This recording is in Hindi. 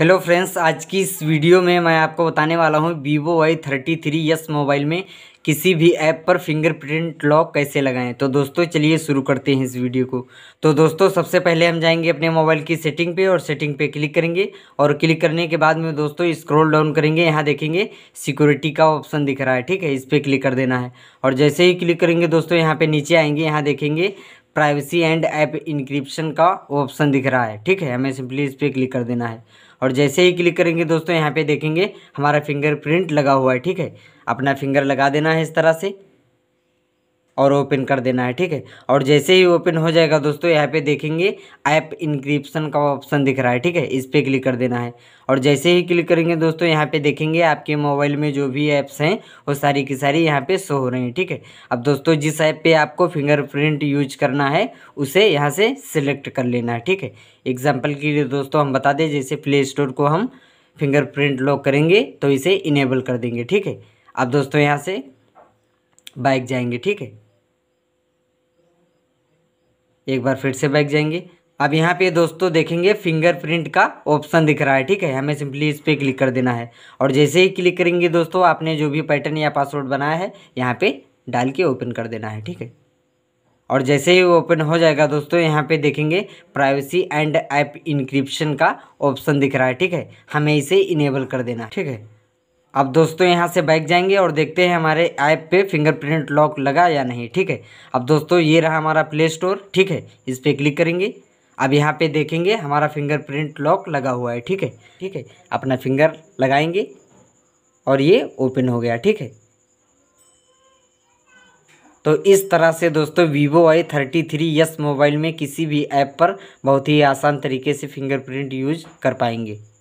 हेलो फ्रेंड्स आज की इस वीडियो में मैं आपको बताने वाला हूँ Vivo Y thirty three S mobile में किसी भी ऐप पर फिंगरप्रिंट लॉक कैसे लगाएं तो दोस्तों चलिए शुरू करते हैं इस वीडियो को तो दोस्तों सबसे पहले हम जाएंगे अपने मोबाइल की सेटिंग पे और सेटिंग पे क्लिक करेंगे और क्लिक करने के बाद में दोस्तों स्क्रॉल डाउन करेंगे यहाँ देखेंगे सिक्योरिटी का ऑप्शन दिख रहा है ठीक है इस पर क्लिक कर देना है और जैसे ही क्लिक करेंगे दोस्तों यहाँ पर नीचे आएंगे यहाँ देखेंगे प्राइवेसी एंड ऐप इंक्रिप्शन का ऑप्शन दिख रहा है ठीक है हमें सिंपली इस पर क्लिक कर देना है और जैसे ही क्लिक करेंगे दोस्तों यहाँ पे देखेंगे हमारा फिंगरप्रिंट लगा हुआ है ठीक है अपना फिंगर लगा देना है इस तरह से और ओपन कर देना है ठीक है और जैसे ही ओपन हो जाएगा दोस्तों यहाँ पे देखेंगे ऐप इंक्रिप्शन का ऑप्शन दिख रहा है ठीक है इस पर क्लिक कर देना है और जैसे ही क्लिक करेंगे दोस्तों यहाँ पे देखेंगे आपके मोबाइल में जो भी ऐप्स हैं वो सारी की सारी यहाँ पे शो हो रही हैं ठीक है अब दोस्तों जिस ऐप पर आपको फिंगरप्रिंट यूज करना है उसे यहाँ से सिलेक्ट कर लेना है ठीक है एग्जाम्पल के लिए दोस्तों हम बता दें जैसे प्ले स्टोर को हम फिंगरप्रिंट लॉक करेंगे तो इसे इनेबल कर देंगे ठीक है अब दोस्तों यहाँ से बाइक जाएंगे ठीक है एक बार फिर से बैक जाएंगे अब यहाँ पे दोस्तों देखेंगे फिंगरप्रिंट का ऑप्शन दिख रहा है ठीक है हमें सिंपली इस पर क्लिक कर देना है और जैसे ही क्लिक करेंगे दोस्तों आपने जो भी पैटर्न या पासवर्ड बनाया है यहाँ पे डाल के ओपन कर देना है ठीक है और जैसे ही ओपन हो जाएगा दोस्तों यहाँ पे देखेंगे प्राइवेसी एंड ऐप इंक्रिप्शन का ऑप्शन दिख रहा है ठीक है हमें इसे इनेबल कर देना ठीक है अब दोस्तों यहाँ से बाइक जाएंगे और देखते हैं हमारे ऐप पे फिंगरप्रिंट लॉक लगा या नहीं ठीक है अब दोस्तों ये रहा हमारा प्ले स्टोर ठीक है इस पर क्लिक करेंगे अब यहाँ पे देखेंगे हमारा फिंगरप्रिंट लॉक लगा हुआ है ठीक है ठीक है अपना फिंगर लगाएंगे और ये ओपन हो गया ठीक है तो इस तरह से दोस्तों Vivo I thirty three S mobile में किसी भी ऐप पर बहुत ही आसान तरीके से फिंगरप्रिंट यूज कर पाएंगे